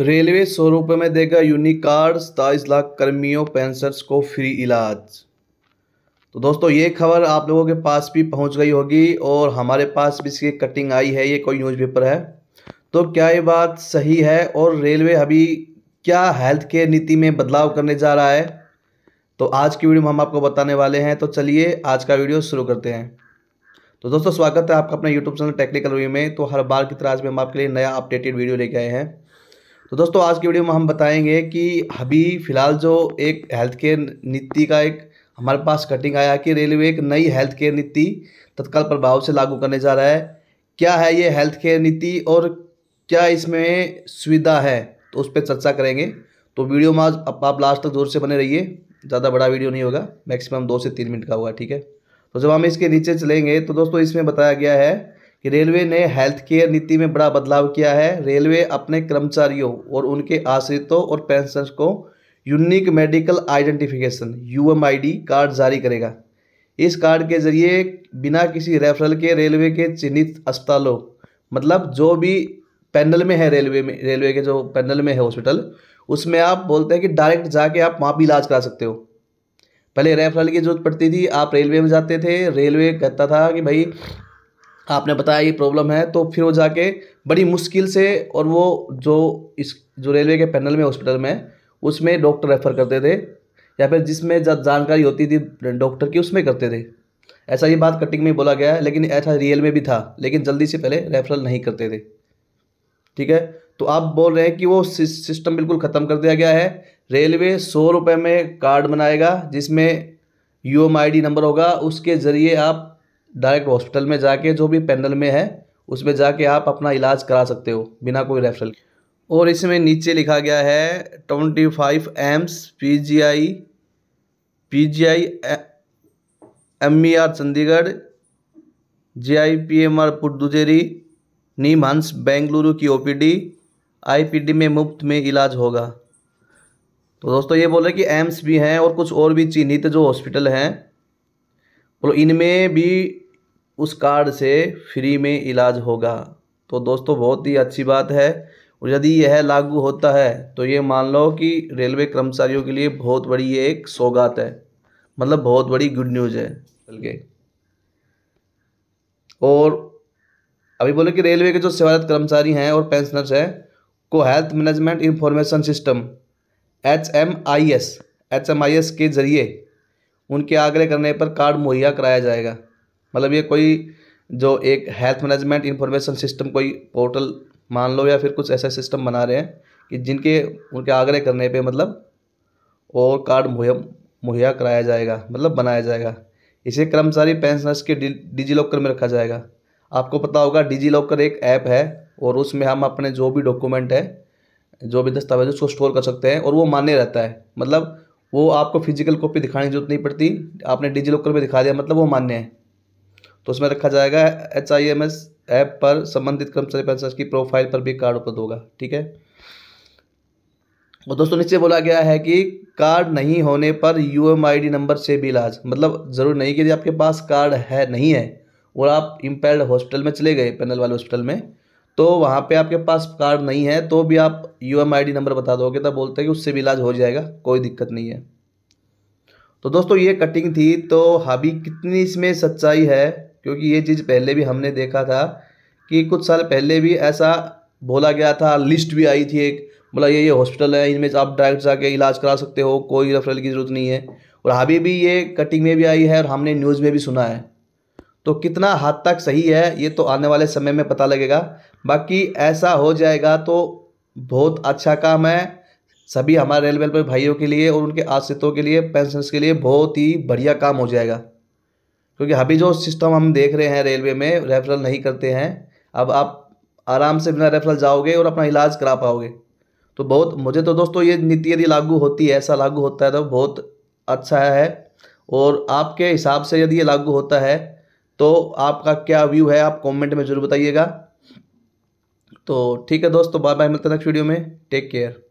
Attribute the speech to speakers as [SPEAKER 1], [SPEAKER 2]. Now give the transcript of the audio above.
[SPEAKER 1] railway सौ रुपये में देगा यूनिक कार्ड सताईस लाख कर्मियों पेंशनर्स को फ्री इलाज तो दोस्तों ये खबर आप लोगों के पास भी पहुंच गई होगी और हमारे पास भी इसकी कटिंग आई है ये कोई न्यूज़पेपर है तो क्या ये बात सही है और रेलवे अभी क्या हेल्थ केयर नीति में बदलाव करने जा रहा है तो आज की वीडियो में हम आपको बताने वाले हैं तो चलिए आज का वीडियो शुरू करते हैं तो दोस्तों स्वागत है आपका अपने यूट्यूब चैनल टेक्निकल व्यू में तो हर बार की तरह आज भी हम आपके लिए नया अपडेटेड वीडियो लेके आए हैं तो दोस्तों आज की वीडियो में हम बताएंगे कि अभी फ़िलहाल जो एक हेल्थ केयर नीति का एक हमारे पास कटिंग आया कि रेलवे एक नई हेल्थ केयर नीति तत्काल प्रभाव से लागू करने जा रहा है क्या है ये हेल्थ केयर नीति और क्या इसमें सुविधा है तो उस पर चर्चा करेंगे तो वीडियो में आज आप लास्ट तक जोर से बने रहिए ज़्यादा बड़ा वीडियो नहीं होगा मैक्सिमम दो से तीन मिनट का होगा ठीक है तो जब हम इसके नीचे चलेंगे तो दोस्तों इसमें बताया गया है कि रेलवे ने हेल्थ केयर नीति में बड़ा बदलाव किया है रेलवे अपने कर्मचारियों और उनके आश्रितों और पेंशनर्स को unique medical identification U card जारी करेगा इस कार्ड के जरिए बिना किसी रेफरल के रेलवे के चिन्हित अस्पतालों मतलब जो भी पैनल में है रेलवे में रेलवे के जो पैनल में है हॉस्पिटल उसमें आप बोलते हैं कि डायरेक्ट जाके आप वहाँ भी इलाज करा सकते हो पहले रेफरल की जरूरत पड़ती थी आप रेलवे में जाते थे रेलवे कहता था कि भाई आपने बताया ये प्रॉब्लम है तो फिर वो जाके बड़ी मुश्किल से और वो जो इस जो रेलवे के पैनल में हॉस्पिटल में उसमें डॉक्टर रेफ़र करते थे या फिर जिसमें जब जानकारी होती थी डॉक्टर की उसमें करते थे ऐसा ये बात कटिंग में बोला गया है लेकिन ऐसा रियल में भी था लेकिन जल्दी से पहले रेफरल नहीं करते थे ठीक है तो आप बोल रहे हैं कि वो सिस्टम बिल्कुल ख़त्म कर दिया गया है रेलवे सौ रुपये में कार्ड बनाएगा जिसमें U M I D number होगा उसके ज़रिए आप डायरेक्ट हॉस्पिटल में जाके जो भी पैनल में है उसमें जाके आप अपना इलाज करा सकते हो बिना कोई रेफरल और इसमें नीचे लिखा गया है twenty five AIIMS P G I P G I M E R Chandigarh J I P M R Puducherry नीम हंस बेंगलुरु की O P D I P D में मुफ्त में इलाज होगा तो दोस्तों ये बोल रहे हैं कि एम्स भी हैं और कुछ और भी चिन्हित जो हॉस्पिटल हैं बोलो इनमें भी उस कार्ड से फ्री में इलाज होगा तो दोस्तों बहुत ही अच्छी बात है और यदि यह लागू होता है तो ये मान लो कि रेलवे कर्मचारियों के लिए बहुत बड़ी एक सौगात है मतलब बहुत बड़ी गुड न्यूज़ है बल्कि और अभी बोले कि रेलवे के जो सेवारत कर्मचारी हैं और पेंशनर्स हैं को health management information system H M I S H M I S के जरिए उनके आग्रह करने पर कार्ड मुहैया कराया जाएगा मतलब ये कोई जो एक हेल्थ मैनेजमेंट इंफॉर्मेशन सिस्टम कोई पोर्टल मान लो या फिर कुछ ऐसा सिस्टम बना रहे हैं कि जिनके उनके आग्रह करने पे मतलब और कार्ड मुहैया मुहैया कराया जाएगा मतलब बनाया जाएगा इसे कर्मचारी पेंशनर्स के डिजी लॉकर में रखा जाएगा आपको पता होगा डिजी लॉकर एक ऐप है और उसमें हम अपने जो भी डॉक्यूमेंट है जो भी दस्तावेज उसको स्टोर कर सकते हैं और वो मान्य रहता है मतलब वो आपको फिजिकल कॉपी दिखाने की जरूरत नहीं पड़ती आपने डिजी लॉकर में दिखा दिया मतलब वो मान्य है तो उसमें रखा जाएगा H I M S app पर संबंधित कर्मचारी पेंशन की प्रोफाइल पर भी कार्ड उपलब्ध होगा ठीक है और दोस्तों नीचे बोला गया है कि कार्ड नहीं होने पर U M I D number से भी इलाज मतलब ज़रूर नहीं कि आपके पास कार्ड है नहीं है और आप इम्पेयर्ड हॉस्पिटल में चले गए पैनल वाले हॉस्पिटल में तो वहाँ पे आपके पास कार्ड नहीं है तो भी आप U M I D number बता दोगे तो बोलते हैं कि उससे भी इलाज हो जाएगा कोई दिक्कत नहीं है तो दोस्तों ये कटिंग थी तो हबी कितनी इसमें सच्चाई है क्योंकि ये चीज़ पहले भी हमने देखा था कि कुछ साल पहले भी ऐसा बोला गया था लिस्ट भी आई थी एक बोला ये ये हॉस्पिटल है इनमें आप डायरेक्ट जाके इलाज करा सकते हो कोई रेफरल की ज़रूरत नहीं है और अभी भी ये कटिंग में भी आई है और हमने न्यूज़ में भी सुना है तो कितना हद तक सही है ये तो आने वाले समय में पता लगेगा बाकी ऐसा हो जाएगा तो बहुत अच्छा काम है सभी हमारे रेलवे पर भाइयों के लिए और उनके आश्रितों के लिए पेंशनर्स के लिए बहुत ही बढ़िया काम हो जाएगा क्योंकि अभी जो सिस्टम हम देख रहे हैं रेलवे में रेफरल नहीं करते हैं अब आप आराम से बिना रेफरल जाओगे और अपना इलाज करा पाओगे तो बहुत मुझे तो दोस्तों ये नीति यदि लागू होती है ऐसा लागू होता है तो बहुत अच्छा है और आपके हिसाब से यदि ये लागू होता है तो आपका क्या व्यू है आप कमेंट में ज़रूर बताइएगा तो ठीक है दोस्तों बाय बाय मिलते हैं नेक्स्ट वीडियो में टेक केयर